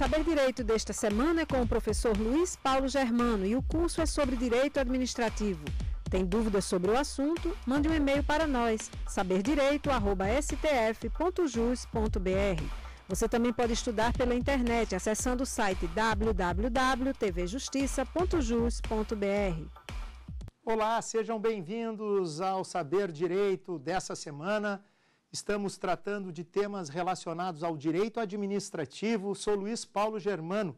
Saber Direito desta semana é com o professor Luiz Paulo Germano e o curso é sobre Direito Administrativo. Tem dúvidas sobre o assunto? Mande um e-mail para nós, saberdireito.stf.jus.br. Você também pode estudar pela internet acessando o site www.tvjustiça.jus.br. Olá, sejam bem-vindos ao Saber Direito dessa semana. Estamos tratando de temas relacionados ao direito administrativo. Sou Luiz Paulo Germano,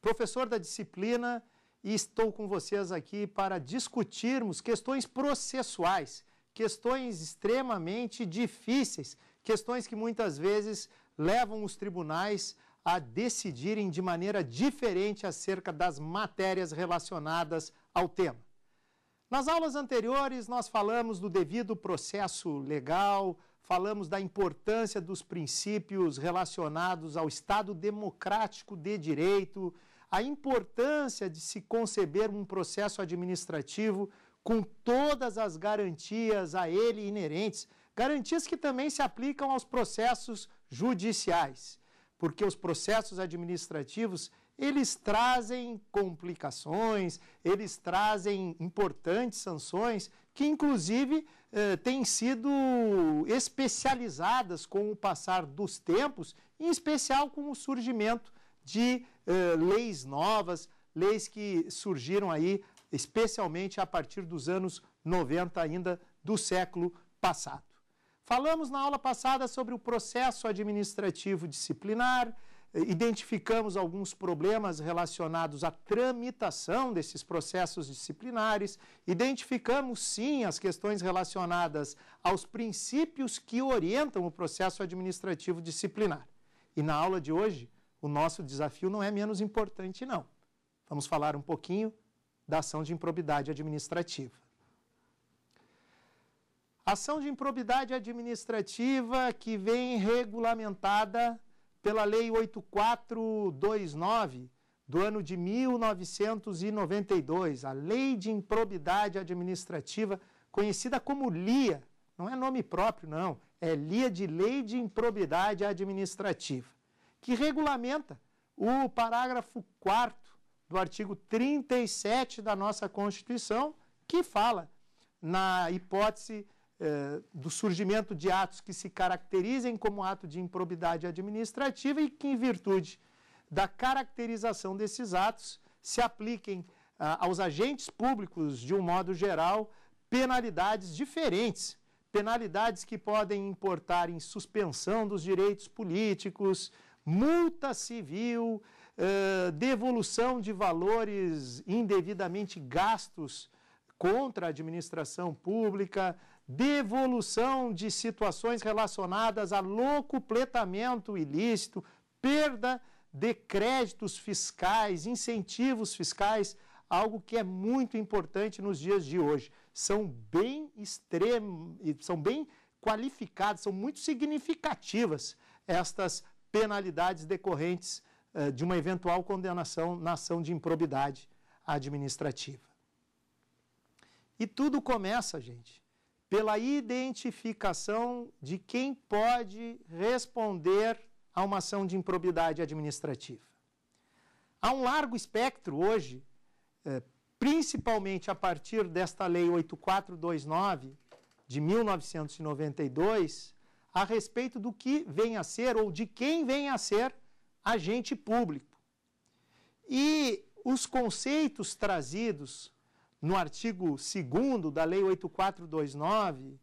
professor da disciplina, e estou com vocês aqui para discutirmos questões processuais, questões extremamente difíceis, questões que muitas vezes levam os tribunais a decidirem de maneira diferente acerca das matérias relacionadas ao tema. Nas aulas anteriores, nós falamos do devido processo legal, falamos da importância dos princípios relacionados ao Estado democrático de direito, a importância de se conceber um processo administrativo com todas as garantias a ele inerentes, garantias que também se aplicam aos processos judiciais, porque os processos administrativos eles trazem complicações, eles trazem importantes sanções que inclusive eh, têm sido especializadas com o passar dos tempos, em especial com o surgimento de eh, leis novas, leis que surgiram aí especialmente a partir dos anos 90 ainda do século passado. Falamos na aula passada sobre o processo administrativo disciplinar, Identificamos alguns problemas relacionados à tramitação desses processos disciplinares, identificamos sim as questões relacionadas aos princípios que orientam o processo administrativo disciplinar. E na aula de hoje, o nosso desafio não é menos importante, não. Vamos falar um pouquinho da ação de improbidade administrativa. Ação de improbidade administrativa que vem regulamentada pela Lei 8429 do ano de 1992, a Lei de Improbidade Administrativa, conhecida como LIA, não é nome próprio, não, é LIA de Lei de Improbidade Administrativa, que regulamenta o parágrafo 4 do artigo 37 da nossa Constituição, que fala na hipótese eh, do surgimento de atos que se caracterizem como ato de improbidade administrativa e que, em virtude da caracterização desses atos, se apliquem ah, aos agentes públicos, de um modo geral, penalidades diferentes. Penalidades que podem importar em suspensão dos direitos políticos, multa civil, eh, devolução de valores indevidamente gastos contra a administração pública, devolução de situações relacionadas a locupletamento ilícito, perda de créditos fiscais, incentivos fiscais, algo que é muito importante nos dias de hoje. São bem extremos, são bem qualificadas, são muito significativas estas penalidades decorrentes eh, de uma eventual condenação na ação de improbidade administrativa. E tudo começa, gente, pela identificação de quem pode responder a uma ação de improbidade administrativa. Há um largo espectro hoje, eh, principalmente a partir desta Lei 8429 de 1992, a respeito do que vem a ser ou de quem vem a ser agente público. E os conceitos trazidos no artigo 2 da Lei 8429,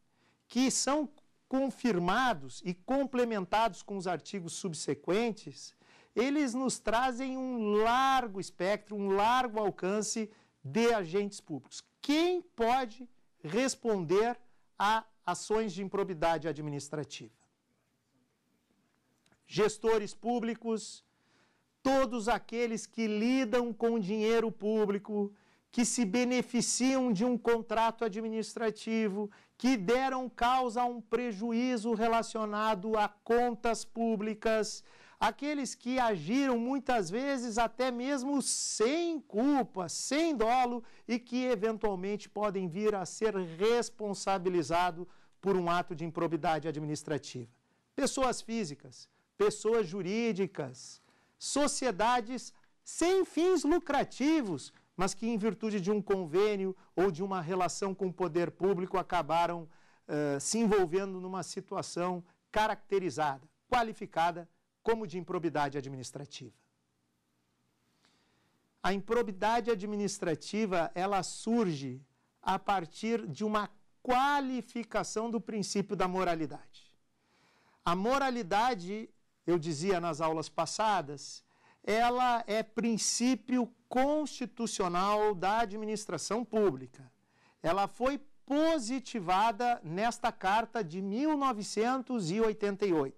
que são confirmados e complementados com os artigos subsequentes, eles nos trazem um largo espectro, um largo alcance de agentes públicos. Quem pode responder a ações de improbidade administrativa? Gestores públicos, todos aqueles que lidam com dinheiro público, que se beneficiam de um contrato administrativo, que deram causa a um prejuízo relacionado a contas públicas, aqueles que agiram muitas vezes até mesmo sem culpa, sem dolo e que eventualmente podem vir a ser responsabilizado por um ato de improbidade administrativa. Pessoas físicas, pessoas jurídicas, sociedades sem fins lucrativos, mas que, em virtude de um convênio ou de uma relação com o poder público, acabaram eh, se envolvendo numa situação caracterizada, qualificada como de improbidade administrativa. A improbidade administrativa ela surge a partir de uma qualificação do princípio da moralidade. A moralidade, eu dizia nas aulas passadas, ela é princípio constitucional da administração pública. Ela foi positivada nesta carta de 1988.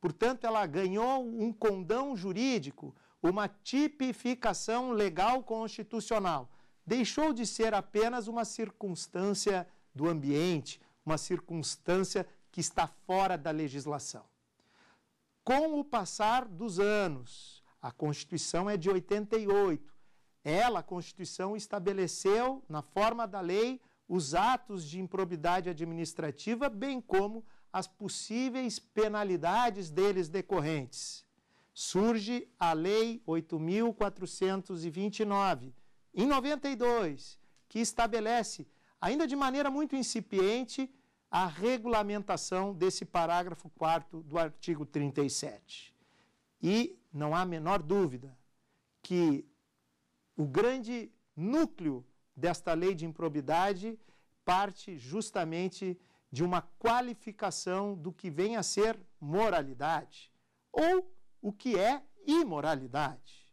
Portanto, ela ganhou um condão jurídico, uma tipificação legal constitucional. Deixou de ser apenas uma circunstância do ambiente, uma circunstância que está fora da legislação. Com o passar dos anos, a Constituição é de 88, ela, a Constituição, estabeleceu, na forma da lei, os atos de improbidade administrativa, bem como as possíveis penalidades deles decorrentes. Surge a Lei 8.429, em 92, que estabelece, ainda de maneira muito incipiente, a regulamentação desse parágrafo 4 do artigo 37. E não há a menor dúvida que o grande núcleo desta lei de improbidade parte justamente de uma qualificação do que vem a ser moralidade ou o que é imoralidade.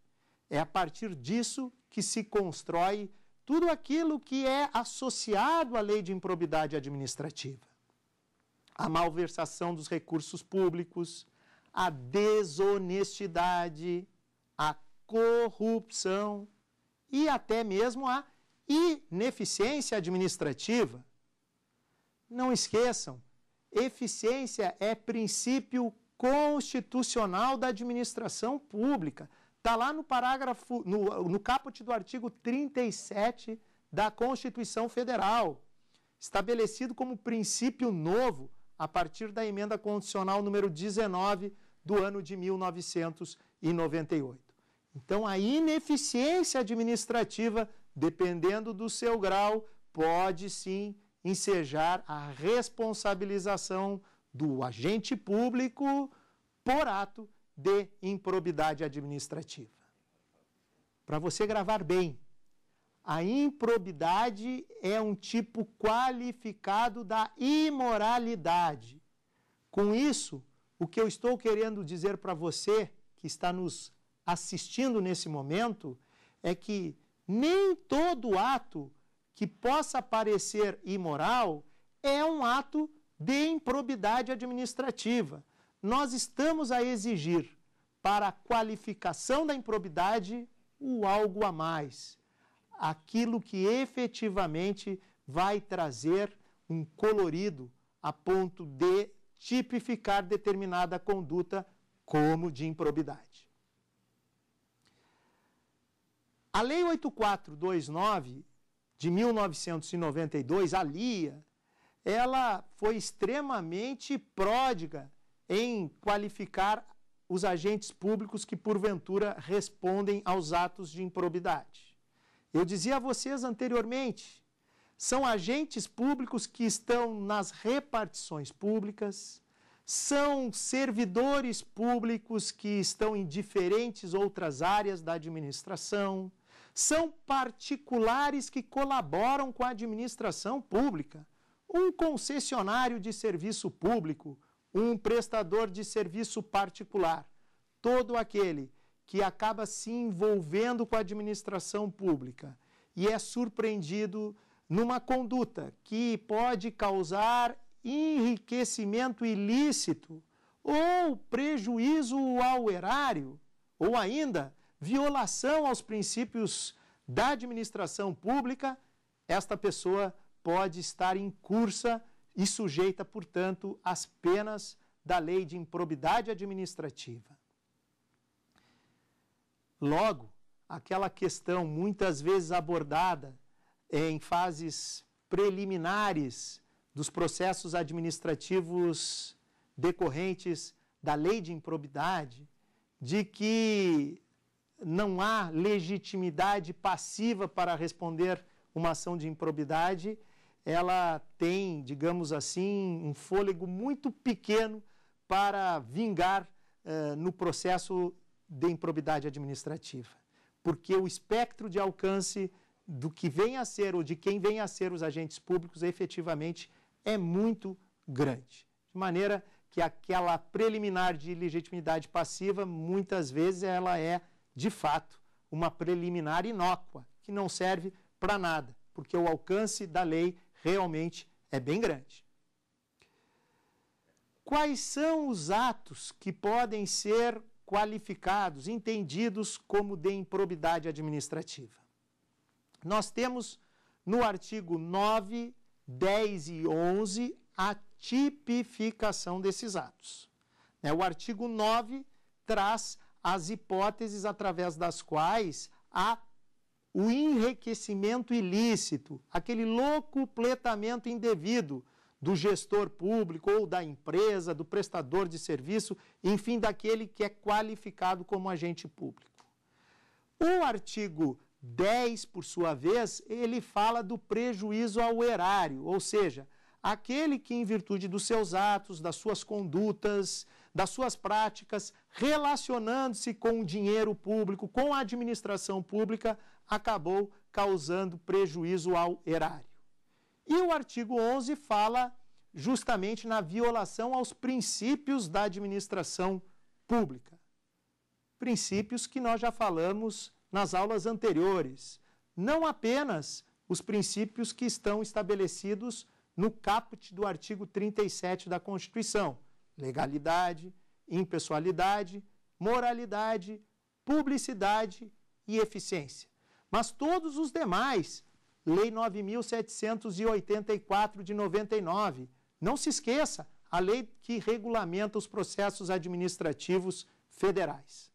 É a partir disso que se constrói tudo aquilo que é associado à lei de improbidade administrativa. A malversação dos recursos públicos, a desonestidade, a corrupção, e até mesmo a ineficiência administrativa. Não esqueçam, eficiência é princípio constitucional da administração pública. Está lá no parágrafo, no, no caput do artigo 37 da Constituição Federal, estabelecido como princípio novo a partir da emenda condicional número 19 do ano de 1998. Então, a ineficiência administrativa, dependendo do seu grau, pode sim ensejar a responsabilização do agente público por ato de improbidade administrativa. Para você gravar bem, a improbidade é um tipo qualificado da imoralidade. Com isso, o que eu estou querendo dizer para você que está nos assistindo nesse momento é que nem todo ato que possa parecer imoral é um ato de improbidade administrativa. Nós estamos a exigir para a qualificação da improbidade o algo a mais, aquilo que efetivamente vai trazer um colorido a ponto de tipificar determinada conduta como de improbidade. A Lei 8429 de 1992, a LIA, ela foi extremamente pródiga em qualificar os agentes públicos que porventura respondem aos atos de improbidade. Eu dizia a vocês anteriormente, são agentes públicos que estão nas repartições públicas, são servidores públicos que estão em diferentes outras áreas da administração, são particulares que colaboram com a administração pública. Um concessionário de serviço público, um prestador de serviço particular, todo aquele que acaba se envolvendo com a administração pública e é surpreendido numa conduta que pode causar enriquecimento ilícito ou prejuízo ao erário, ou ainda violação aos princípios da administração pública, esta pessoa pode estar em cursa e sujeita, portanto, às penas da lei de improbidade administrativa. Logo, aquela questão muitas vezes abordada em fases preliminares dos processos administrativos decorrentes da lei de improbidade, de que não há legitimidade passiva para responder uma ação de improbidade, ela tem, digamos assim, um fôlego muito pequeno para vingar uh, no processo de improbidade administrativa. Porque o espectro de alcance do que vem a ser ou de quem vem a ser os agentes públicos efetivamente é muito grande. De maneira que aquela preliminar de legitimidade passiva, muitas vezes, ela é de fato, uma preliminar inócua, que não serve para nada, porque o alcance da lei realmente é bem grande. Quais são os atos que podem ser qualificados, entendidos como de improbidade administrativa? Nós temos no artigo 9, 10 e 11 a tipificação desses atos. Né, o artigo 9 traz as hipóteses através das quais há o enriquecimento ilícito, aquele locupletamento indevido do gestor público ou da empresa, do prestador de serviço, enfim, daquele que é qualificado como agente público. O artigo 10, por sua vez, ele fala do prejuízo ao erário, ou seja, aquele que, em virtude dos seus atos, das suas condutas, das suas práticas, relacionando-se com o dinheiro público, com a administração pública, acabou causando prejuízo ao erário. E o artigo 11 fala justamente na violação aos princípios da administração pública. Princípios que nós já falamos nas aulas anteriores. Não apenas os princípios que estão estabelecidos no caput do artigo 37 da Constituição, legalidade, impessoalidade, moralidade, publicidade e eficiência. Mas todos os demais, Lei 9784 de 99, não se esqueça, a lei que regulamenta os processos administrativos federais.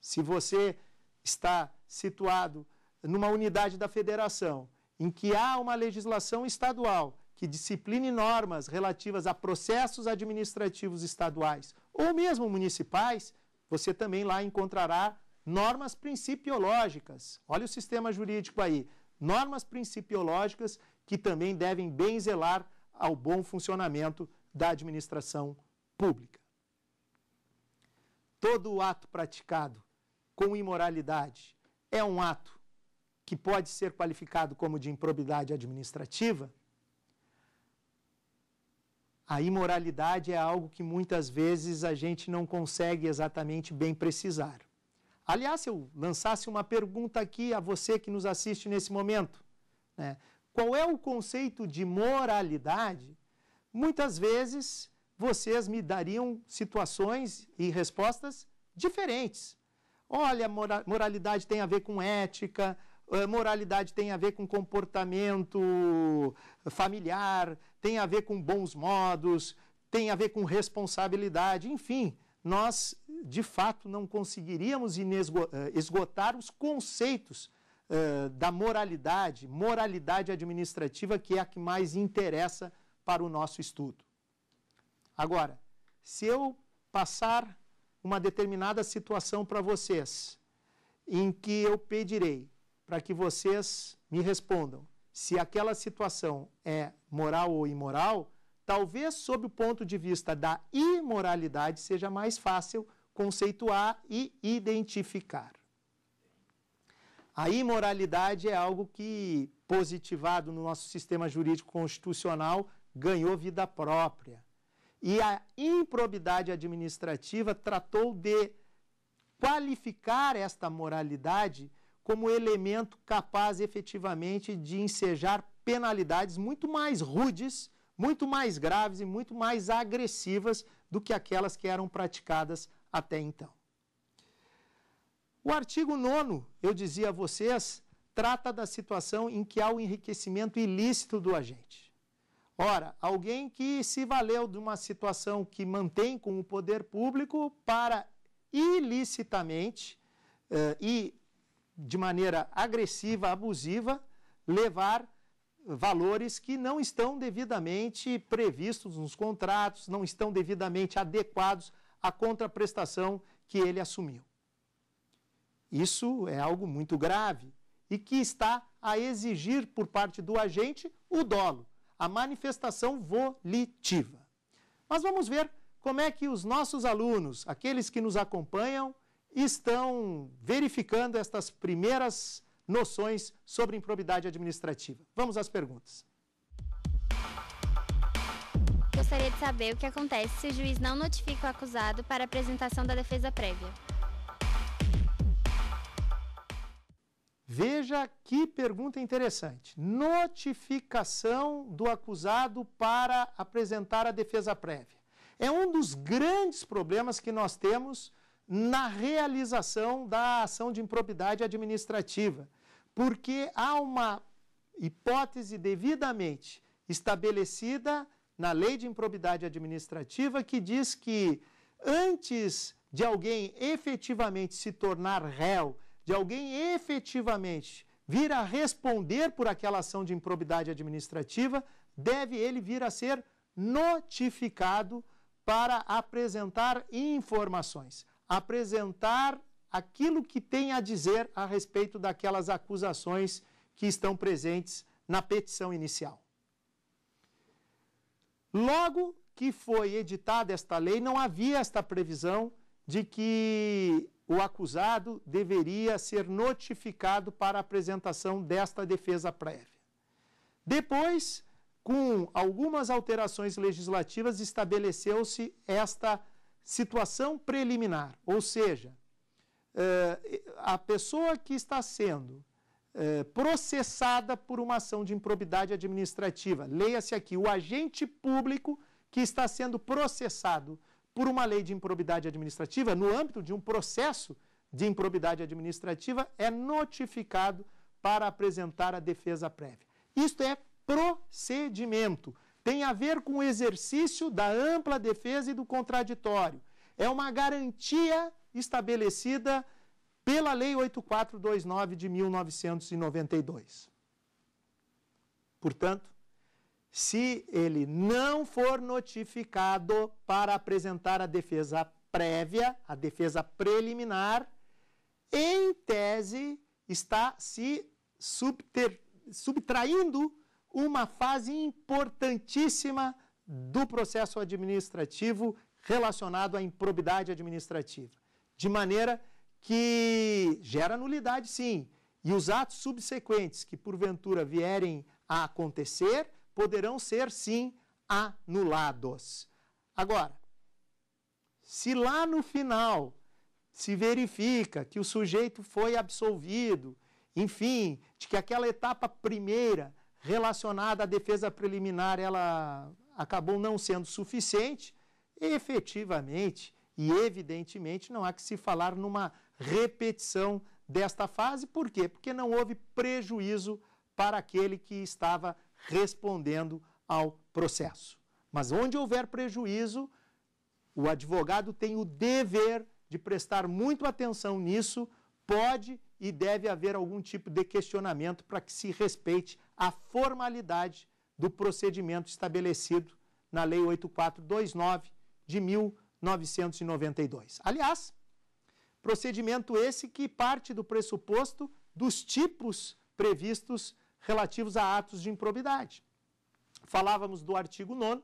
Se você está situado numa unidade da federação em que há uma legislação estadual que discipline normas relativas a processos administrativos estaduais ou mesmo municipais, você também lá encontrará normas principiológicas. Olha o sistema jurídico aí. Normas principiológicas que também devem bem zelar ao bom funcionamento da administração pública. Todo ato praticado com imoralidade é um ato que pode ser qualificado como de improbidade administrativa? A imoralidade é algo que muitas vezes a gente não consegue exatamente bem precisar. Aliás, se eu lançasse uma pergunta aqui a você que nos assiste nesse momento, né? qual é o conceito de moralidade? Muitas vezes vocês me dariam situações e respostas diferentes. Olha, moralidade tem a ver com ética, eh, moralidade tem a ver com comportamento familiar, tem a ver com bons modos, tem a ver com responsabilidade, enfim, nós de fato não conseguiríamos eh, esgotar os conceitos uh, da moralidade, moralidade administrativa, que é a que mais interessa para o nosso estudo. Agora, se eu passar uma determinada situação para vocês, em que eu pedirei para que vocês me respondam se aquela situação é moral ou imoral, talvez sob o ponto de vista da imoralidade seja mais fácil conceituar e identificar. A imoralidade é algo que, positivado no nosso sistema jurídico constitucional, ganhou vida própria. E a improbidade administrativa tratou de qualificar esta moralidade como elemento capaz efetivamente de ensejar penalidades muito mais rudes, muito mais graves e muito mais agressivas do que aquelas que eram praticadas até então. O artigo 9, eu dizia a vocês, trata da situação em que há o enriquecimento ilícito do agente. Ora, alguém que se valeu de uma situação que mantém com o poder público para ilicitamente eh, e de maneira agressiva, abusiva, levar valores que não estão devidamente previstos nos contratos, não estão devidamente adequados à contraprestação que ele assumiu. Isso é algo muito grave e que está a exigir por parte do agente o dolo, a manifestação volitiva. Mas vamos ver como é que os nossos alunos, aqueles que nos acompanham, estão verificando estas primeiras noções sobre improbidade administrativa. Vamos às perguntas. Gostaria de saber o que acontece se o juiz não notifica o acusado para apresentação da defesa prévia. Veja que pergunta interessante. Notificação do acusado para apresentar a defesa prévia. É um dos grandes problemas que nós temos na realização da ação de improbidade administrativa, porque há uma hipótese devidamente estabelecida na lei de improbidade administrativa que diz que antes de alguém efetivamente se tornar réu, de alguém efetivamente vir a responder por aquela ação de improbidade administrativa, deve ele vir a ser notificado para apresentar informações apresentar aquilo que tem a dizer a respeito daquelas acusações que estão presentes na petição inicial. Logo que foi editada esta lei, não havia esta previsão de que o acusado deveria ser notificado para a apresentação desta defesa prévia. Depois, com algumas alterações legislativas, estabeleceu-se esta situação preliminar, ou seja, eh, a pessoa que está sendo eh, processada por uma ação de improbidade administrativa, leia-se aqui, o agente público que está sendo processado por uma lei de improbidade administrativa, no âmbito de um processo de improbidade administrativa, é notificado para apresentar a defesa prévia. Isto é procedimento tem a ver com o exercício da ampla defesa e do contraditório. É uma garantia estabelecida pela Lei 8429 de 1992. Portanto, se ele não for notificado para apresentar a defesa prévia, a defesa preliminar, em tese está se subter, subtraindo uma fase importantíssima do processo administrativo relacionado à improbidade administrativa. De maneira que gera nulidade, sim, e os atos subsequentes que porventura vierem a acontecer poderão ser, sim, anulados. Agora, se lá no final se verifica que o sujeito foi absolvido, enfim, de que aquela etapa primeira relacionada à defesa preliminar, ela acabou não sendo suficiente, efetivamente e evidentemente não há que se falar numa repetição desta fase, por quê? Porque não houve prejuízo para aquele que estava respondendo ao processo. Mas onde houver prejuízo, o advogado tem o dever de prestar muito atenção nisso, pode e deve haver algum tipo de questionamento para que se respeite a formalidade do procedimento estabelecido na Lei 8429 de 1992. Aliás, procedimento esse que parte do pressuposto dos tipos previstos relativos a atos de improbidade. Falávamos do artigo 9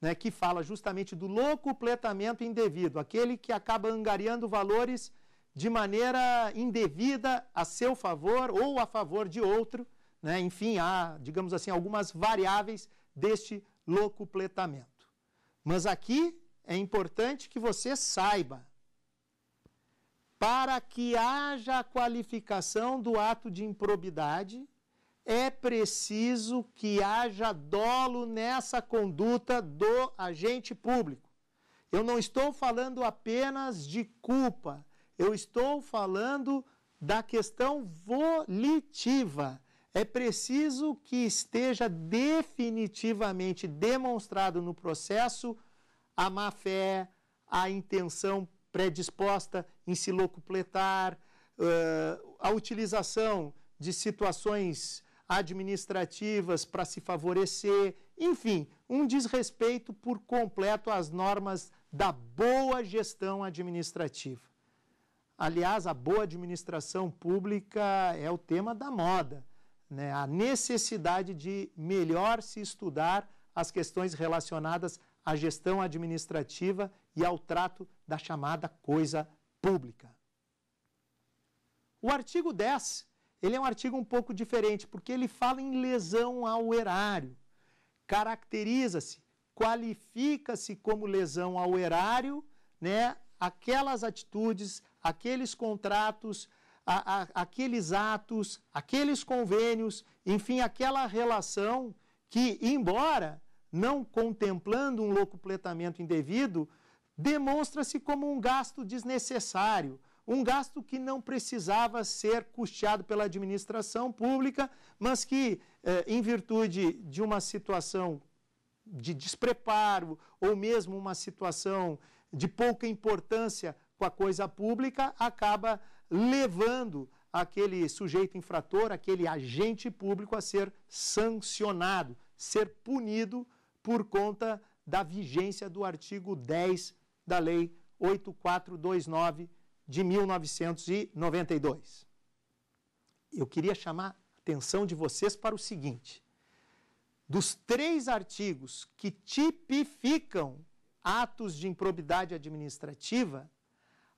né, que fala justamente do locupletamento indevido, aquele que acaba angariando valores de maneira indevida a seu favor ou a favor de outro. Né? Enfim, há, digamos assim, algumas variáveis deste locupletamento. Mas aqui é importante que você saiba. Para que haja a qualificação do ato de improbidade, é preciso que haja dolo nessa conduta do agente público. Eu não estou falando apenas de culpa, eu estou falando da questão volitiva. É preciso que esteja definitivamente demonstrado no processo a má fé, a intenção predisposta em se locupletar, uh, a utilização de situações administrativas para se favorecer, enfim, um desrespeito por completo às normas da boa gestão administrativa. Aliás, a boa administração pública é o tema da moda, né? a necessidade de melhor se estudar as questões relacionadas à gestão administrativa e ao trato da chamada coisa pública. O artigo 10, ele é um artigo um pouco diferente, porque ele fala em lesão ao erário. Caracteriza-se, qualifica-se como lesão ao erário, né, aquelas atitudes, aqueles contratos, a, a, aqueles atos, aqueles convênios, enfim, aquela relação que, embora não contemplando um locupletamento indevido, demonstra-se como um gasto desnecessário, um gasto que não precisava ser custeado pela administração pública, mas que, eh, em virtude de uma situação de despreparo ou mesmo uma situação de pouca importância com a coisa pública acaba levando aquele sujeito infrator, aquele agente público a ser sancionado, ser punido por conta da vigência do artigo 10 da Lei 8429 de 1992. Eu queria chamar a atenção de vocês para o seguinte: dos três artigos que tipificam atos de improbidade administrativa,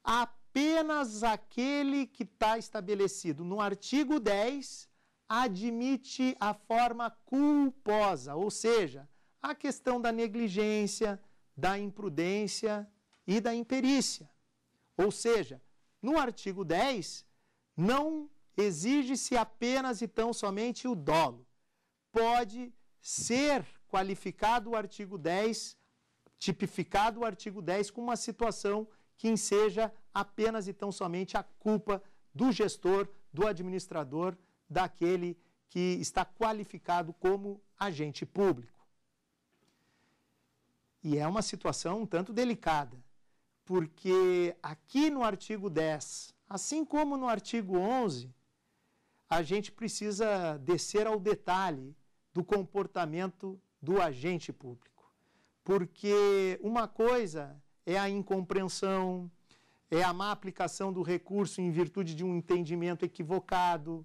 apenas aquele que está estabelecido no artigo 10 admite a forma culposa, ou seja, a questão da negligência, da imprudência e da imperícia. Ou seja, no artigo 10, não exige-se apenas e tão somente o dolo. Pode ser qualificado o artigo 10, tipificado o artigo 10 com uma situação que enseja apenas e tão somente a culpa do gestor, do administrador, daquele que está qualificado como agente público. E é uma situação um tanto delicada, porque aqui no artigo 10, assim como no artigo 11, a gente precisa descer ao detalhe do comportamento do agente público. Porque uma coisa é a incompreensão, é a má aplicação do recurso em virtude de um entendimento equivocado,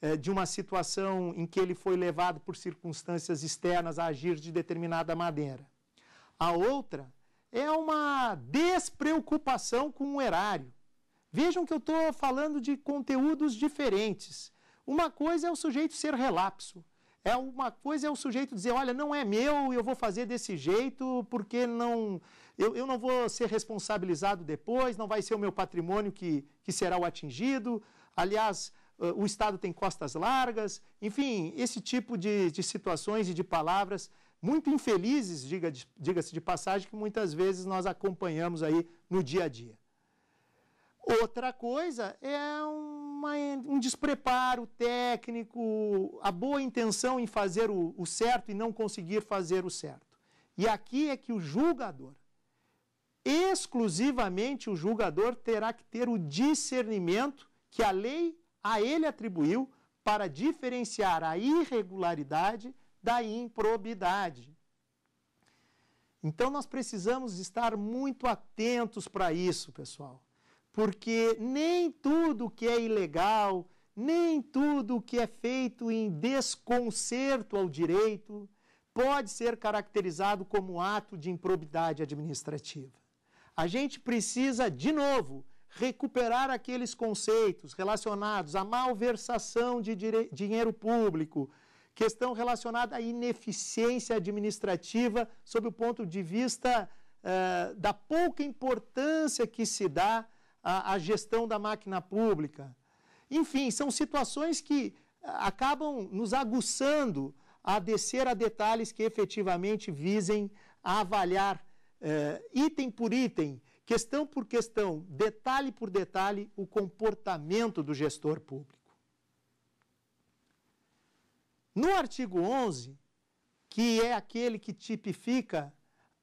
é, de uma situação em que ele foi levado por circunstâncias externas a agir de determinada maneira. A outra é uma despreocupação com o erário. Vejam que eu estou falando de conteúdos diferentes. Uma coisa é o sujeito ser relapso. É uma coisa é o sujeito dizer, olha, não é meu, eu vou fazer desse jeito porque não eu, eu não vou ser responsabilizado depois, não vai ser o meu patrimônio que, que será o atingido. Aliás, eh, o Estado tem costas largas, enfim, esse tipo de, de situações e de palavras muito infelizes, diga-se de passagem, que muitas vezes nós acompanhamos aí no dia a dia. Outra coisa é uma, um despreparo técnico, a boa intenção em fazer o, o certo e não conseguir fazer o certo. E aqui é que o julgador exclusivamente o julgador terá que ter o discernimento que a lei a ele atribuiu para diferenciar a irregularidade da improbidade. Então nós precisamos estar muito atentos para isso, pessoal, porque nem tudo que é ilegal, nem tudo que é feito em desconcerto ao direito pode ser caracterizado como ato de improbidade administrativa. A gente precisa, de novo, recuperar aqueles conceitos relacionados à malversação de dinheiro público, questão relacionada à ineficiência administrativa sob o ponto de vista uh, da pouca importância que se dá à, à gestão da máquina pública. Enfim, são situações que eh, acabam nos aguçando a descer a detalhes que efetivamente visem avaliar é, item por item, questão por questão, detalhe por detalhe, o comportamento do gestor público. No artigo 11, que é aquele que tipifica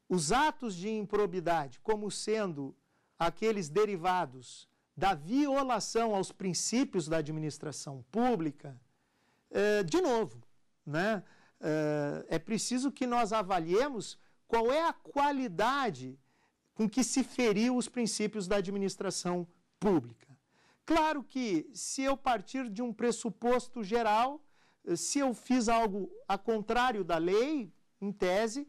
os atos de improbidade como sendo aqueles derivados da violação aos princípios da administração pública, é, de novo, né? É, é preciso que nós avaliemos qual é a qualidade com que se feriu os princípios da administração pública. Claro que, se eu partir de um pressuposto geral, se eu fiz algo a contrário da lei, em tese,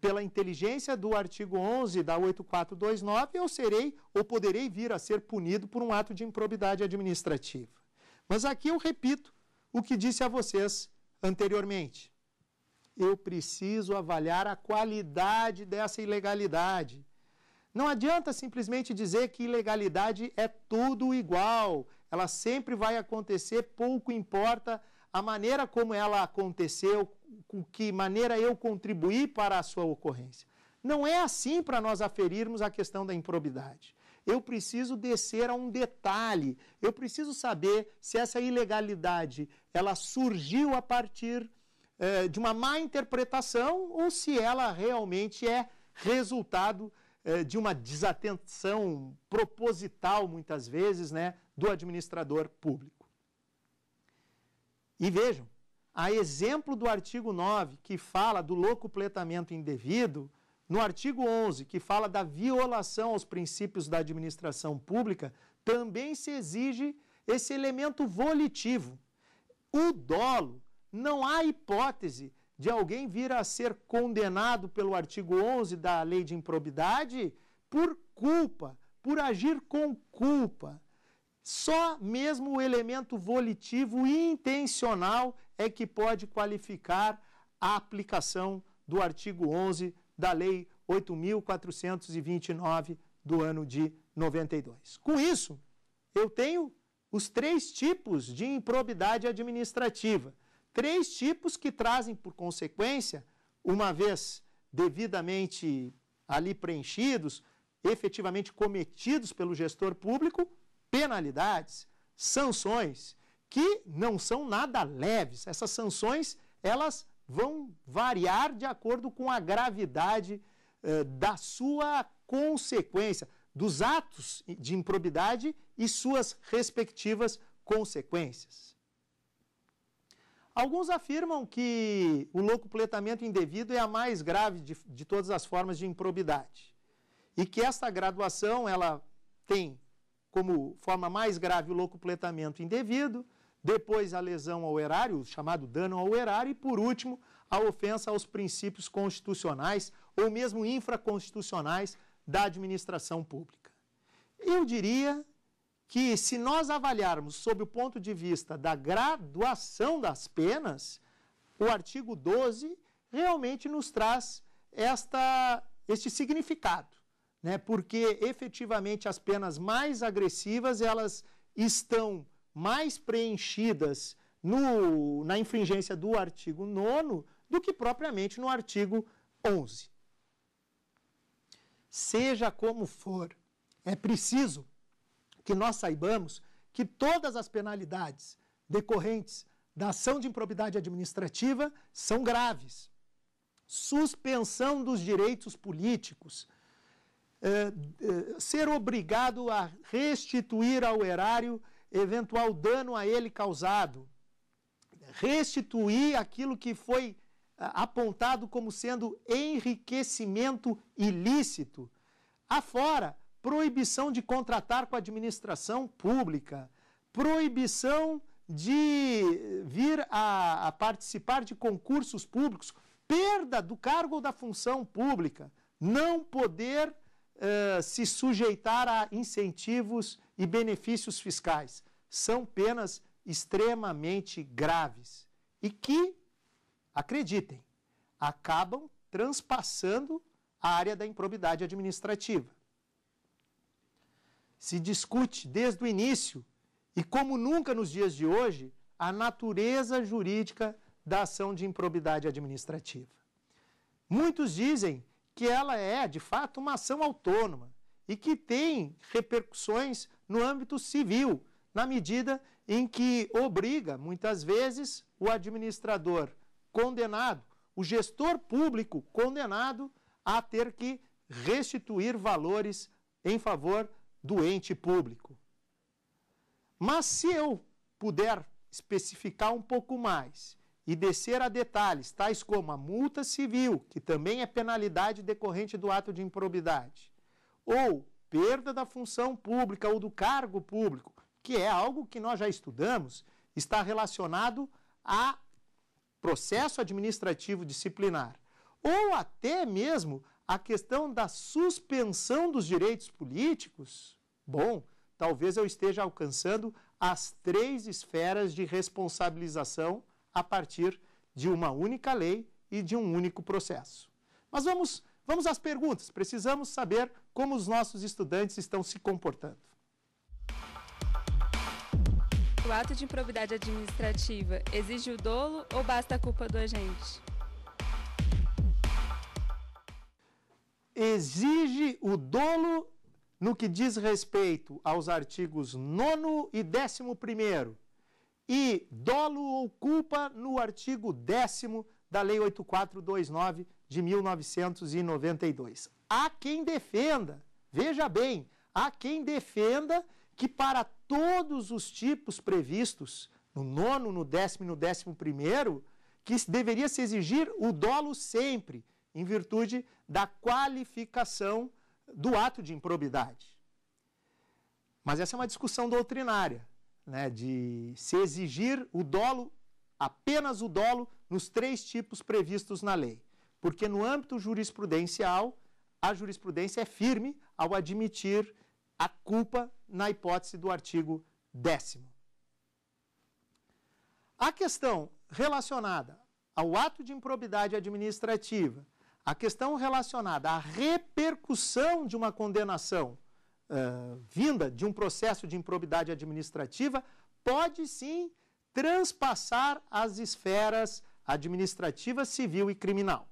pela inteligência do artigo 11 da 8429, eu serei ou poderei vir a ser punido por um ato de improbidade administrativa. Mas aqui eu repito o que disse a vocês anteriormente eu preciso avaliar a qualidade dessa ilegalidade. Não adianta simplesmente dizer que ilegalidade é tudo igual, ela sempre vai acontecer, pouco importa a maneira como ela aconteceu, com que maneira eu contribuí para a sua ocorrência. Não é assim para nós aferirmos a questão da improbidade. Eu preciso descer a um detalhe. Eu preciso saber se essa ilegalidade ela surgiu a partir eh, de uma má interpretação ou se ela realmente é resultado eh, de uma desatenção proposital, muitas vezes, né, do administrador público. E vejam, a exemplo do artigo 9, que fala do locupletamento indevido, no artigo 11, que fala da violação aos princípios da administração pública, também se exige esse elemento volitivo. O dolo não há hipótese de alguém vir a ser condenado pelo artigo 11 da lei de improbidade por culpa, por agir com culpa. Só mesmo o elemento volitivo intencional é que pode qualificar a aplicação do artigo 11 da Lei 8.429 do ano de 92. Com isso, eu tenho os três tipos de improbidade administrativa. Três tipos que trazem por consequência, uma vez devidamente ali preenchidos, efetivamente cometidos pelo gestor público, penalidades, sanções, que não são nada leves. Essas sanções, elas vão variar de acordo com a gravidade eh, da sua consequência, dos atos de improbidade e suas respectivas consequências. Alguns afirmam que o locupletamento indevido é a mais grave de, de todas as formas de improbidade e que esta graduação ela tem como forma mais grave o locupletamento indevido, depois a lesão ao erário, o chamado dano ao erário, e por último a ofensa aos princípios constitucionais ou mesmo infraconstitucionais da administração pública. Eu diria que, se nós avaliarmos sob o ponto de vista da graduação das penas, o artigo 12 realmente nos traz esta, este significado, né? porque efetivamente as penas mais agressivas elas estão mais preenchidas no, na infringência do artigo 9 do que propriamente no artigo 11. Seja como for, é preciso que nós saibamos que todas as penalidades decorrentes da ação de improbidade administrativa são graves. Suspensão dos direitos políticos, eh, eh, ser obrigado a restituir ao erário eventual dano a ele causado, restituir aquilo que foi eh, apontado como sendo enriquecimento ilícito, afora proibição de contratar com a administração pública, proibição de vir a, a, participar de concursos públicos, perda do cargo ou da função pública, não poder uh, se sujeitar a incentivos e benefícios fiscais. São penas extremamente graves e que, acreditem, acabam transpassando a área da improbidade administrativa se discute desde o início, e como nunca nos dias de hoje, a natureza jurídica da ação de improbidade administrativa. Muitos dizem que ela é, de fato, uma ação autônoma e que tem repercussões no âmbito civil, na medida em que obriga, muitas vezes, o administrador condenado, o gestor público condenado, a ter que restituir valores em favor do ente público. Mas se eu puder especificar um pouco mais e descer a detalhes, tais como a multa civil, que também é penalidade decorrente do ato de improbidade, ou perda da função pública ou do cargo público, que é algo que nós já estudamos, está relacionado a processo administrativo disciplinar, ou até mesmo a questão da suspensão dos direitos políticos, bom, talvez eu esteja alcançando as três esferas de responsabilização a partir de uma única lei e de um único processo. Mas vamos, vamos às perguntas. Precisamos saber como os nossos estudantes estão se comportando. O ato de improbidade administrativa exige o dolo ou basta a culpa do agente? exige o dolo no que diz respeito aos artigos 9 e 11 e dolo ou culpa no artigo 10 da Lei 8429 de 1992. Há quem defenda, veja bem, há quem defenda que para todos os tipos previstos no nono, no décimo e no décimo primeiro, que deveria se exigir o dolo sempre, em virtude da qualificação do ato de improbidade. Mas essa é uma discussão doutrinária, né, de se exigir o dolo, apenas o dolo, nos três tipos previstos na lei. Porque no âmbito jurisprudencial, a jurisprudência é firme ao admitir a culpa na hipótese do artigo 10. A questão relacionada ao ato de improbidade administrativa a questão relacionada à repercussão de uma condenação uh, vinda de um processo de improbidade administrativa pode sim transpassar as esferas administrativa, civil e criminal.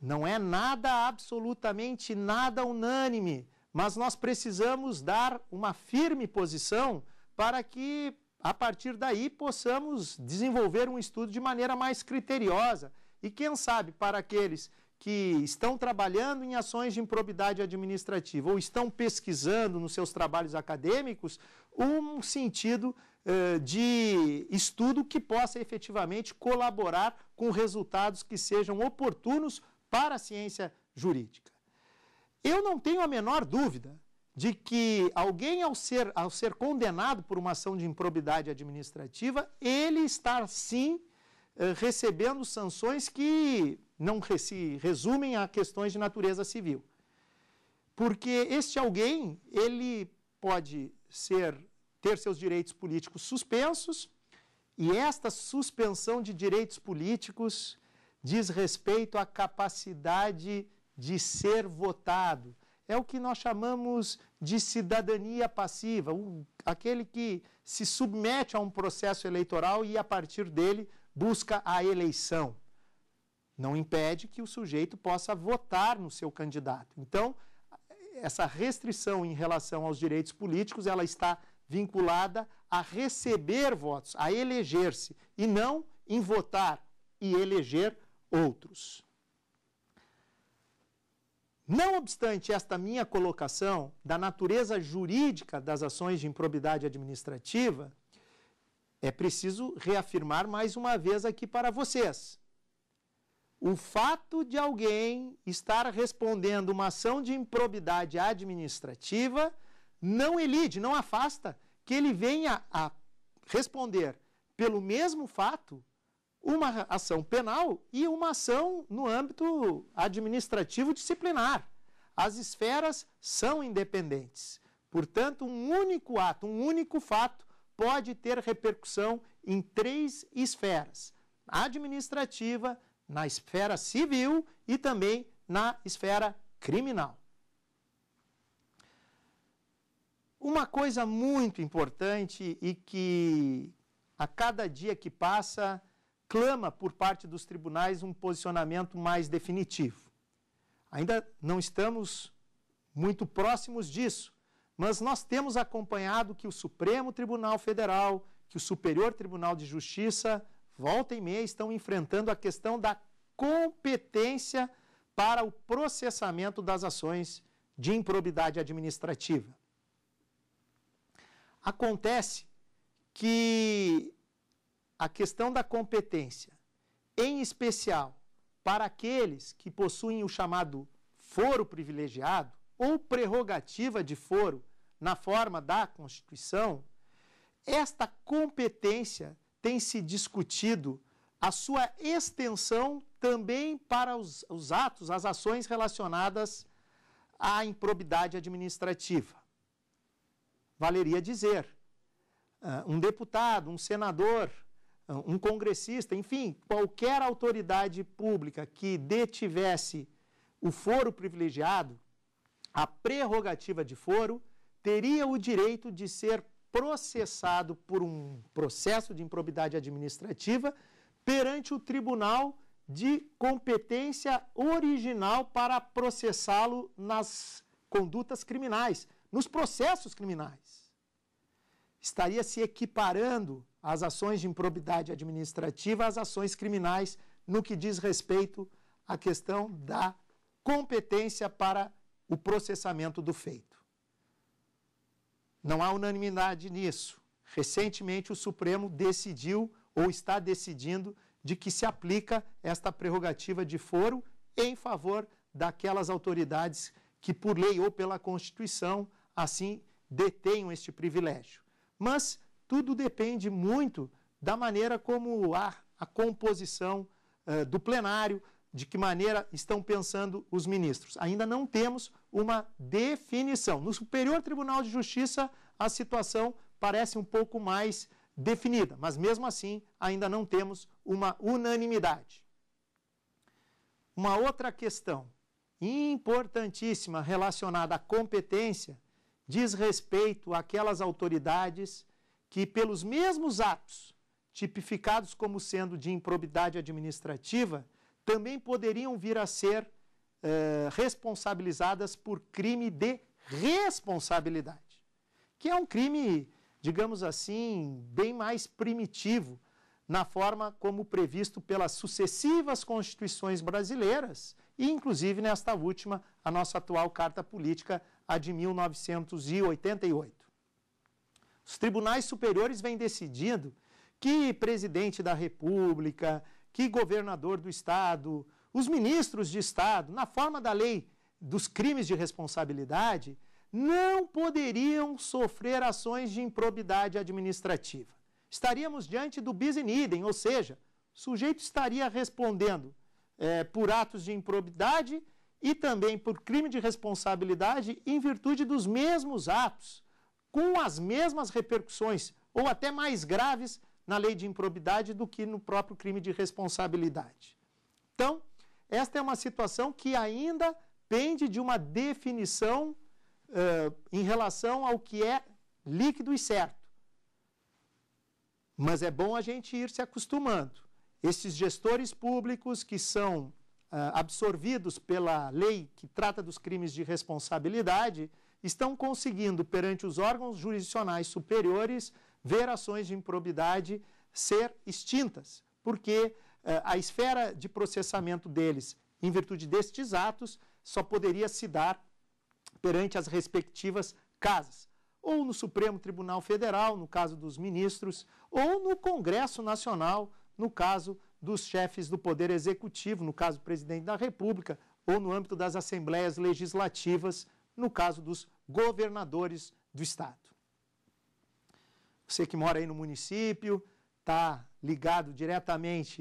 Não é nada, absolutamente nada unânime, mas nós precisamos dar uma firme posição para que, a partir daí, possamos desenvolver um estudo de maneira mais criteriosa, e quem sabe para aqueles que estão trabalhando em ações de improbidade administrativa ou estão pesquisando nos seus trabalhos acadêmicos um sentido eh, de estudo que possa efetivamente colaborar com resultados que sejam oportunos para a ciência jurídica. Eu não tenho a menor dúvida de que alguém, ao ser, ao ser condenado por uma ação de improbidade administrativa, ele está sim eh, recebendo sanções que não se resumem a questões de natureza civil. Porque este alguém, ele pode ser ter seus direitos políticos suspensos, e esta suspensão de direitos políticos diz respeito à capacidade de ser votado. É o que nós chamamos de cidadania passiva, aquele que se submete a um processo eleitoral e, a partir dele, busca a eleição. Não impede que o sujeito possa votar no seu candidato. Então, essa restrição em relação aos direitos políticos, ela está vinculada a receber votos, a eleger-se, e não em votar e eleger outros. Não obstante esta minha colocação da natureza jurídica das ações de improbidade administrativa, é preciso reafirmar mais uma vez aqui para vocês. O fato de alguém estar respondendo uma ação de improbidade administrativa não elide, não afasta que ele venha a responder pelo mesmo fato uma ação penal e uma ação no âmbito administrativo disciplinar. As esferas são independentes. Portanto, um único ato, um único fato pode ter repercussão em três esferas: na administrativa, na esfera civil e também na esfera criminal. Uma coisa muito importante e que a cada dia que passa clama por parte dos tribunais um posicionamento mais definitivo. Ainda não estamos muito próximos disso, mas nós temos acompanhado que o Supremo Tribunal Federal, que o Superior Tribunal de Justiça, volta e meia, estão enfrentando a questão da competência para o processamento das ações de improbidade administrativa. Acontece que a questão da competência, em especial para aqueles que possuem o chamado foro privilegiado ou prerrogativa de foro, na forma da Constituição, esta competência tem se discutido a sua extensão também para os, os atos, as ações relacionadas à improbidade administrativa. Valeria dizer, ah, um deputado, um senador, ah, um congressista, enfim, qualquer autoridade pública que detivesse o foro privilegiado, a prerrogativa de foro, teria o direito de ser processado por um processo de improbidade administrativa perante o tribunal de competência original para processá-lo nas condutas criminais, nos processos criminais. Estaria se equiparando as ações de improbidade administrativa às ações criminais no que diz respeito à questão da competência para o processamento do feito. Não há unanimidade nisso. Recentemente, o Supremo decidiu ou está decidindo de que se aplica esta prerrogativa de foro em favor daquelas autoridades que, por lei ou pela Constituição, assim detenham este privilégio. Mas tudo depende muito da maneira como há a composição uh, do plenário, de que maneira estão pensando os ministros. Ainda não temos uma definição. No Superior Tribunal de Justiça, a situação parece um pouco mais definida, mas mesmo assim ainda não temos uma unanimidade. Uma outra questão importantíssima relacionada à competência diz respeito àquelas autoridades que, pelos mesmos atos tipificados como sendo de improbidade administrativa, também poderiam vir a ser eh, responsabilizadas por crime de responsabilidade, que é um crime, digamos assim, bem mais primitivo na forma como previsto pelas sucessivas constituições brasileiras e, inclusive, nesta última, a nossa atual Carta Política, a de 1988. Os tribunais superiores vêm decidindo que presidente da República, que governador do estado, os ministros de estado, na forma da lei dos crimes de responsabilidade, não poderiam sofrer ações de improbidade administrativa. Estaríamos diante do bis in idem, ou seja, o sujeito estaria respondendo é, por atos de improbidade e também por crime de responsabilidade em virtude dos mesmos atos, com as mesmas repercussões ou até mais graves na lei de improbidade do que no próprio crime de responsabilidade. Então, esta é uma situação que ainda pende de uma definição uh, em relação ao que é líquido e certo. Mas é bom a gente ir se acostumando. Esses gestores públicos que são uh, absorvidos pela lei que trata dos crimes de responsabilidade estão conseguindo, perante os órgãos jurisdicionais superiores, ver ações de improbidade ser extintas, porque eh, a esfera de processamento deles, em virtude destes atos, só poderia se dar perante as respectivas casas, ou no Supremo Tribunal Federal, no caso dos ministros, ou no Congresso Nacional, no caso dos chefes do Poder Executivo, no caso do presidente da República, ou no âmbito das assembleias legislativas, no caso dos governadores do Estado. Você que mora aí no município, está ligado diretamente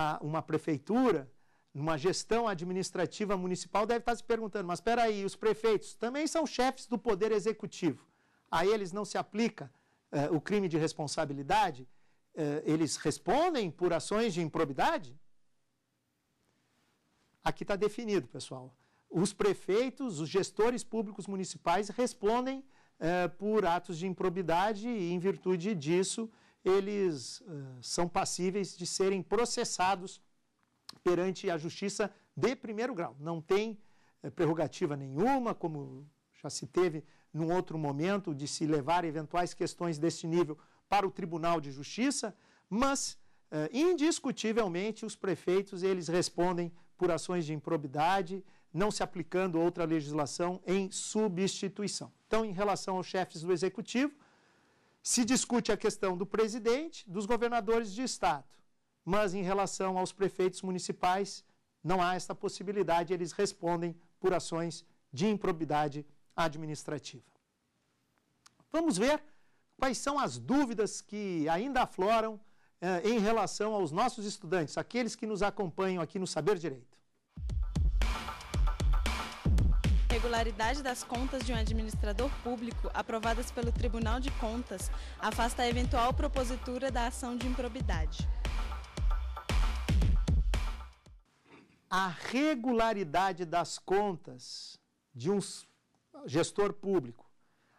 a uma prefeitura, numa gestão administrativa municipal, deve estar tá se perguntando, mas espera aí, os prefeitos também são chefes do poder executivo. A eles não se aplica eh, o crime de responsabilidade? Eh, eles respondem por ações de improbidade? Aqui está definido, pessoal. Os prefeitos, os gestores públicos municipais respondem é, por atos de improbidade e, em virtude disso, eles eh, são passíveis de serem processados perante a justiça de primeiro grau. Não tem uh, prerrogativa nenhuma, como já se teve num outro momento, de se levar eventuais questões deste nível para o Tribunal de Justiça, mas eh, indiscutivelmente os prefeitos eles respondem por ações de improbidade, não se aplicando outra legislação em substituição. Então, em relação aos chefes do executivo, se discute a questão do presidente, dos governadores de estado, mas em relação aos prefeitos municipais, não há esta possibilidade, eles respondem por ações de improbidade administrativa. Vamos ver quais são as dúvidas que ainda afloram eh, em relação aos nossos estudantes, aqueles que nos acompanham aqui no Saber Direito. irregularidade das contas de um administrador público aprovadas pelo Tribunal de Contas afasta a eventual propositura da ação de improbidade. A regularidade das contas de um gestor público,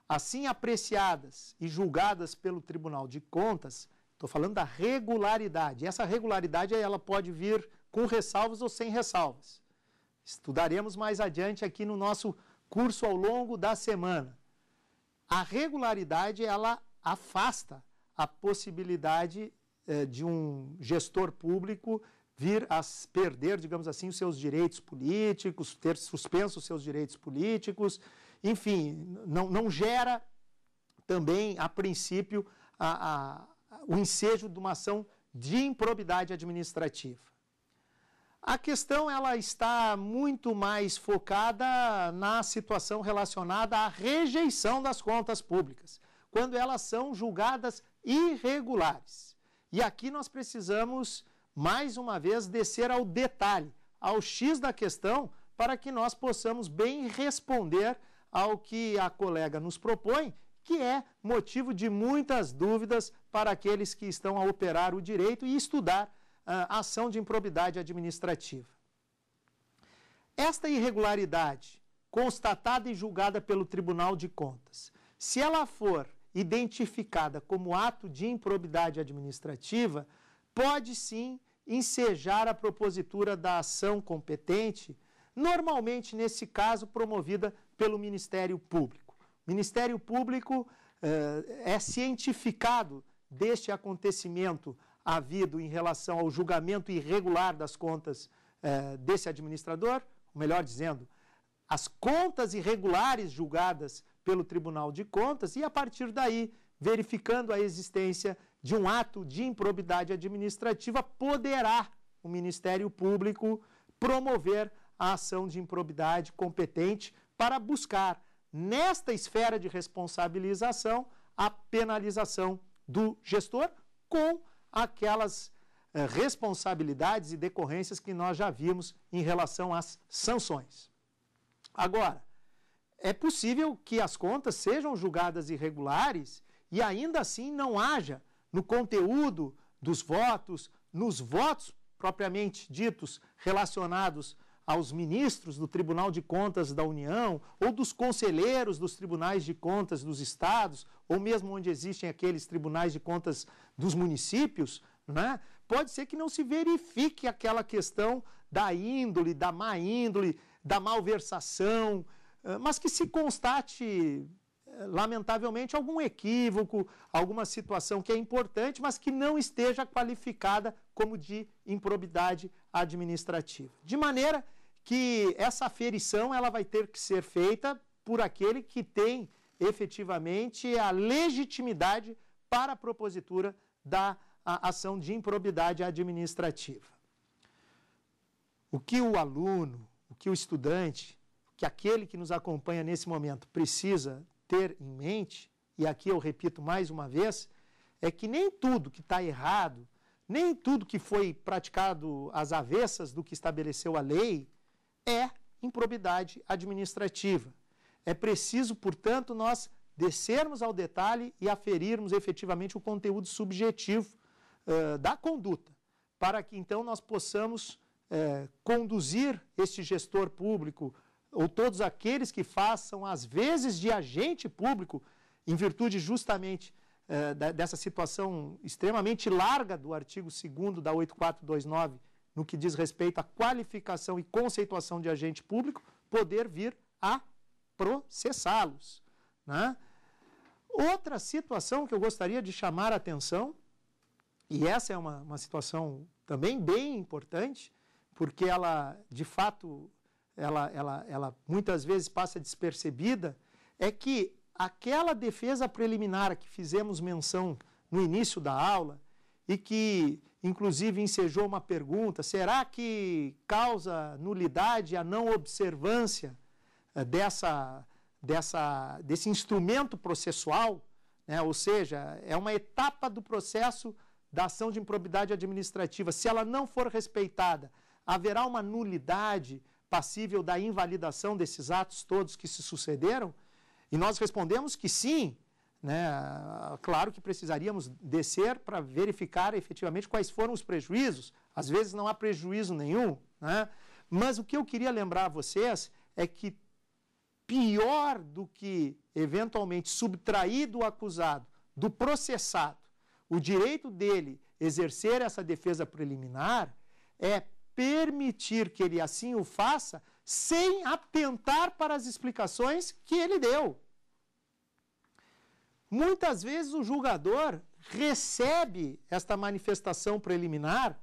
assim apreciadas e julgadas pelo Tribunal de Contas, estou falando da regularidade. Essa regularidade ela pode vir com ressalvas ou sem ressalvas. Estudaremos mais adiante aqui no nosso curso ao longo da semana. A regularidade ela afasta a possibilidade eh, de um gestor público vir a perder, digamos assim, os seus direitos políticos, ter suspenso os seus direitos políticos, enfim, não, não gera também, a princípio, a, a, o ensejo de uma ação de improbidade administrativa. A questão ela está muito mais focada na situação relacionada à rejeição das contas públicas, quando elas são julgadas irregulares. E aqui nós precisamos, mais uma vez, descer ao detalhe, ao X da questão, para que nós possamos bem responder ao que a colega nos propõe, que é motivo de muitas dúvidas para aqueles que estão a operar o direito e estudar ah, ação de improbidade administrativa. Esta irregularidade, constatada e julgada pelo Tribunal de Contas, se ela for identificada como ato de improbidade administrativa, pode sim ensejar a propositura da ação competente, normalmente, nesse caso, promovida pelo Ministério Público. O Ministério Público eh, é cientificado deste acontecimento havido em relação ao julgamento irregular das contas eh, desse administrador, melhor dizendo, as contas irregulares julgadas pelo Tribunal de Contas e, a partir daí, verificando a existência de um ato de improbidade administrativa, poderá o Ministério Público promover a ação de improbidade competente para buscar, nesta esfera de responsabilização, a penalização do gestor com aquelas eh, responsabilidades e decorrências que nós já vimos em relação às sanções. Agora, é possível que as contas sejam julgadas irregulares e ainda assim não haja no conteúdo dos votos, nos votos propriamente ditos relacionados aos ministros do Tribunal de Contas da União ou dos conselheiros dos tribunais de contas dos estados, ou mesmo onde existem aqueles tribunais de contas dos municípios, né? pode ser que não se verifique aquela questão da índole, da má índole, da malversação, eh, mas que se constate, eh, lamentavelmente, algum equívoco, alguma situação que é importante, mas que não esteja qualificada como de improbidade administrativa. De maneira que essa aferição ela vai ter que ser feita por aquele que tem efetivamente a legitimidade para a propositura da a, ação de improbidade administrativa. O que o aluno, o que o estudante, que aquele que nos acompanha nesse momento precisa ter em mente, e aqui eu repito mais uma vez, é que nem tudo que está errado, nem tudo que foi praticado às avessas do que estabeleceu a lei, é improbidade administrativa. É preciso, portanto, nós descermos ao detalhe e aferirmos efetivamente o conteúdo subjetivo uh, da conduta, para que então nós possamos uh, conduzir este gestor público ou todos aqueles que façam as vezes de agente público, em virtude justamente uh, da, dessa situação extremamente larga do artigo 2 da 8429 no que diz respeito à qualificação e conceituação de agente público, poder vir a processá-los. Né? Outra situação que eu gostaria de chamar a atenção, e essa é uma, uma situação também bem importante, porque ela, de fato, ela, ela, ela muitas vezes passa despercebida, é que aquela defesa preliminar que fizemos menção no início da aula, e que, inclusive, ensejou uma pergunta: será que causa nulidade a não observância eh, dessa, dessa, desse instrumento processual? Né? Ou seja, é uma etapa do processo da ação de improbidade administrativa. Se ela não for respeitada, haverá uma nulidade passível da invalidação desses atos todos que se sucederam? E nós respondemos que sim, né? Ah, claro que precisaríamos descer para verificar efetivamente quais foram os prejuízos. Às vezes não há prejuízo nenhum, né? mas o que eu queria lembrar a vocês é que pior do que eventualmente subtrair do acusado, do processado, o direito dele exercer essa defesa preliminar é permitir que ele assim o faça sem atentar para as explicações que ele deu. Muitas vezes o julgador recebe esta manifestação preliminar,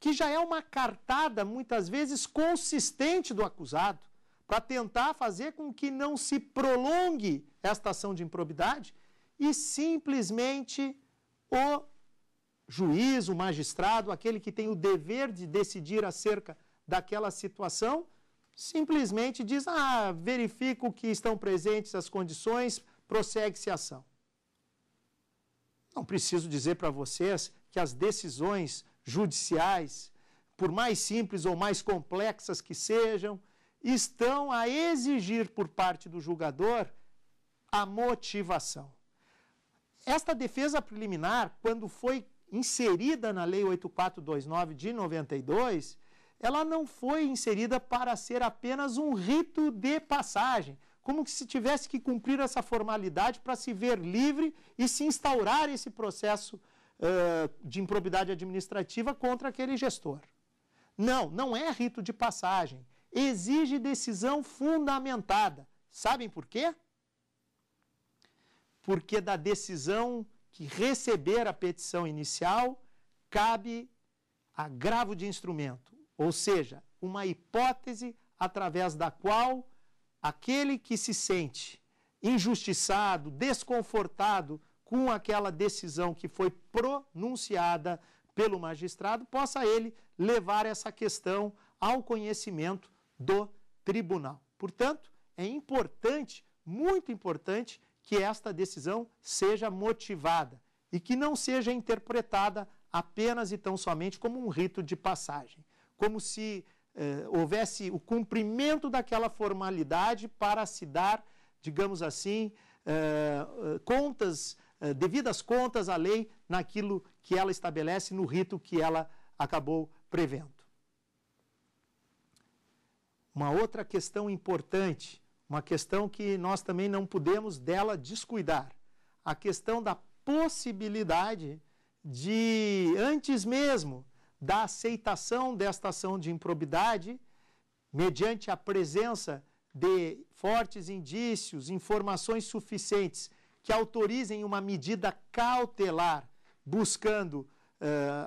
que já é uma cartada, muitas vezes consistente do acusado, para tentar fazer com que não se prolongue esta ação de improbidade e simplesmente o juiz, o magistrado, aquele que tem o dever de decidir acerca daquela situação, simplesmente diz: ah, verifico que estão presentes as condições, prossegue-se a ação. Não preciso dizer para vocês que as decisões judiciais, por mais simples ou mais complexas que sejam, estão a exigir por parte do julgador a motivação. Esta defesa preliminar, quando foi inserida na Lei 8429 de 92, ela não foi inserida para ser apenas um rito de passagem como se tivesse que cumprir essa formalidade para se ver livre e se instaurar esse processo uh, de improbidade administrativa contra aquele gestor. Não, não é rito de passagem. Exige decisão fundamentada. Sabem por quê? Porque da decisão que receber a petição inicial cabe agravo de instrumento, ou seja, uma hipótese através da qual aquele que se sente injustiçado, desconfortado com aquela decisão que foi pronunciada pelo magistrado, possa ele levar essa questão ao conhecimento do tribunal. Portanto, é importante, muito importante, que esta decisão seja motivada e que não seja interpretada apenas e tão somente como um rito de passagem, como se eh, houvesse o cumprimento daquela formalidade para se dar, digamos assim, eh, eh, contas, eh, devidas contas à lei naquilo que ela estabelece no rito que ela acabou prevendo. Uma outra questão importante, uma questão que nós também não podemos dela descuidar, a questão da possibilidade de, antes mesmo da aceitação desta ação de improbidade, mediante a presença de fortes indícios, informações suficientes que autorizem uma medida cautelar, buscando uh,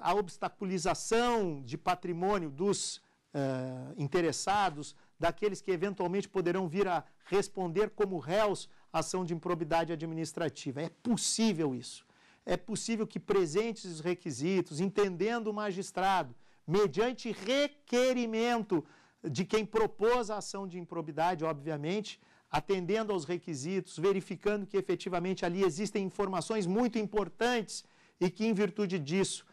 a obstaculização de patrimônio dos uh, interessados, daqueles que eventualmente poderão vir a responder como réus ação de improbidade administrativa. É possível isso é possível que presentes os requisitos, entendendo o magistrado, mediante requerimento de quem propôs a ação de improbidade, obviamente, atendendo aos requisitos, verificando que efetivamente ali existem informações muito importantes e que, em virtude disso,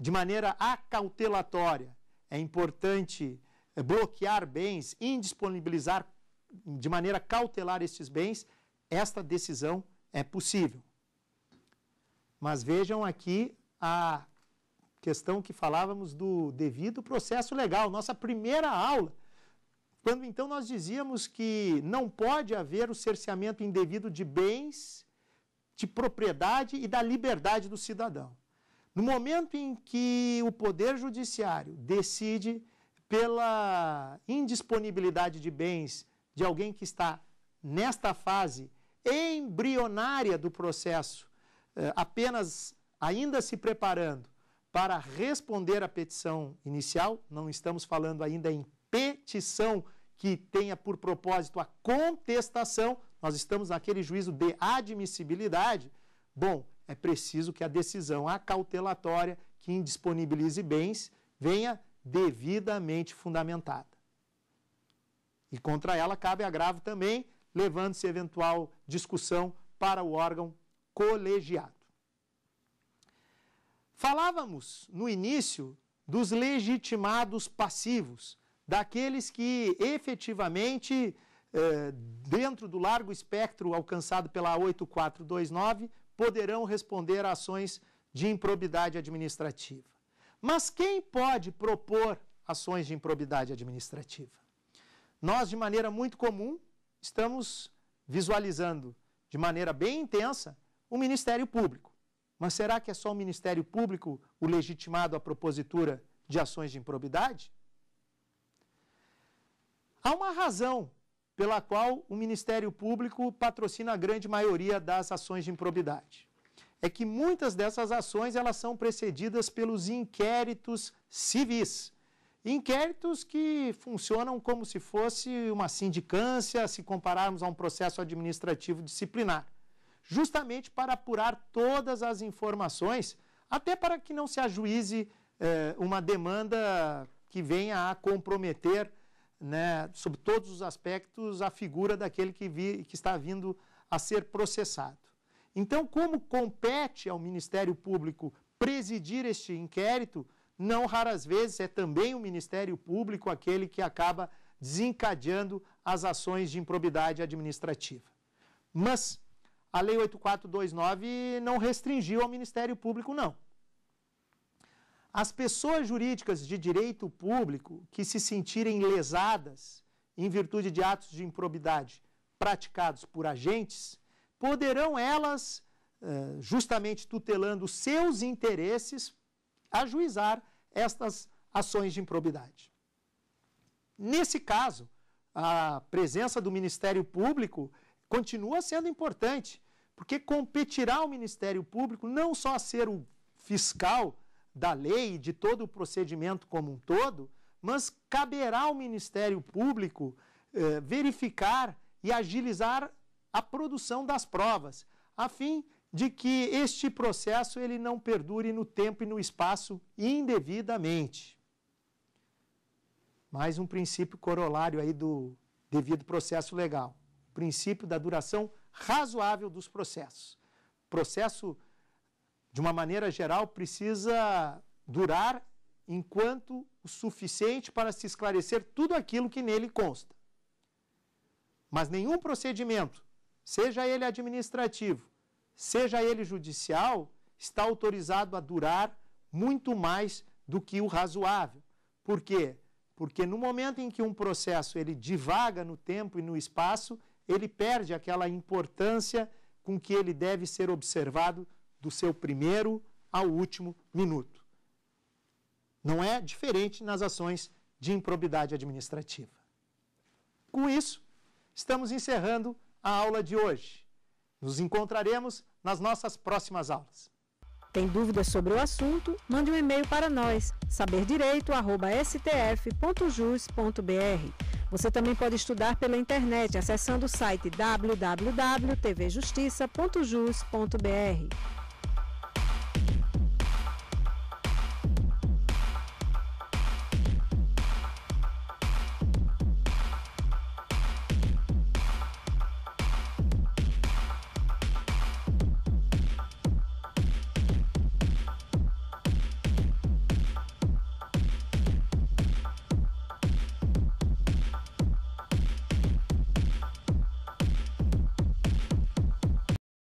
de maneira acautelatória, é importante eh, bloquear bens, indisponibilizar de maneira cautelar estes bens, esta decisão é possível. Mas vejam aqui a questão que falávamos do devido processo legal, nossa primeira aula, quando então nós dizíamos que não pode haver o cerceamento indevido de bens, de propriedade e da liberdade do cidadão. No momento em que o Poder Judiciário decide pela indisponibilidade de bens de alguém que está nesta fase embrionária do processo eh, apenas ainda se preparando para responder à petição inicial, não estamos falando ainda em petição que tenha por propósito a contestação, nós estamos naquele juízo de admissibilidade. Bom, é preciso que a decisão acautelatória que indisponibilize bens venha devidamente fundamentada. E contra ela cabe agravo também, levando-se eventual discussão para o órgão colegiado. Falávamos no início dos legitimados passivos, daqueles que efetivamente, eh, dentro do largo espectro alcançado pela 8429, poderão responder a ações de improbidade administrativa. Mas quem pode propor ações de improbidade administrativa? Nós, de maneira muito comum, estamos visualizando de maneira bem intensa o Ministério Público. Mas será que é só o Ministério Público o legitimado à propositura de ações de improbidade? Há uma razão pela qual o Ministério Público patrocina a grande maioria das ações de improbidade. É que muitas dessas ações elas são precedidas pelos inquéritos civis. Inquéritos que funcionam como se fosse uma sindicância, se compararmos a um processo administrativo disciplinar justamente para apurar todas as informações, até para que não se ajuize eh, uma demanda que venha a comprometer, né, sob todos os aspectos, a figura daquele que, vi, que está vindo a ser processado. Então, como compete ao Ministério Público presidir este inquérito, não raras vezes é também o Ministério Público aquele que acaba desencadeando as ações de improbidade administrativa. Mas a Lei 8429 não restringiu ao Ministério Público, não. As pessoas jurídicas de direito público que se sentirem lesadas em virtude de atos de improbidade praticados por agentes, poderão elas, eh, justamente tutelando seus interesses, ajuizar estas ações de improbidade. Nesse caso, a presença do Ministério Público continua sendo importante, porque competirá ao Ministério Público não só a ser o fiscal da lei, de todo o procedimento como um todo, mas caberá ao Ministério Público eh, verificar e agilizar a produção das provas, a fim de que este processo ele não perdure no tempo e no espaço indevidamente. Mais um princípio corolário aí do devido processo legal, o princípio da duração razoável dos processos. Processo, de uma maneira geral, precisa durar enquanto o suficiente para se esclarecer tudo aquilo que nele consta. Mas nenhum procedimento, seja ele administrativo, seja ele judicial, está autorizado a durar muito mais do que o razoável. Por quê? Porque no momento em que um processo ele divaga no tempo e no espaço, ele perde aquela importância com que ele deve ser observado do seu primeiro ao último minuto. Não é diferente nas ações de improbidade administrativa. Com isso, estamos encerrando a aula de hoje. Nos encontraremos nas nossas próximas aulas. Tem dúvidas sobre o assunto? Mande um e-mail para nós, saberdireito.stf.jus.br você também pode estudar pela internet acessando o site www.tvjustiça.jus.br.